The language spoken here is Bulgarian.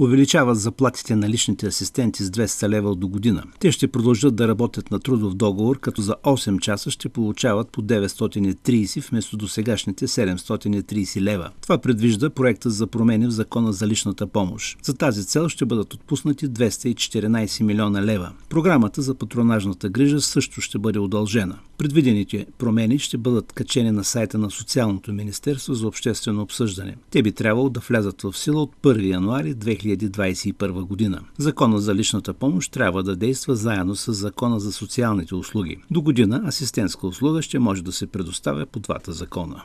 увеличават заплатите на личните асистенти с 200 лева до година. Те ще продължат да работят на трудов договор, като за 8 часа ще получават по 930 вместо до сегашните 730 лева. Това предвижда проекта за промени в закона за личната помощ. За тази цел ще бъдат отпуснати 214 милиона лева. Програмата за патронажната грижа също ще бъде удължена. Предвидените промени ще бъдат качени на сайта на Социалното министерство за обществено обсъждане. Те би трябвало да влязат в сила от 1 януари 2020 2021 година. Закона за личната помощ трябва да действа заедно с Закона за социалните услуги. До година асистентска услуга ще може да се предоставя по двата закона.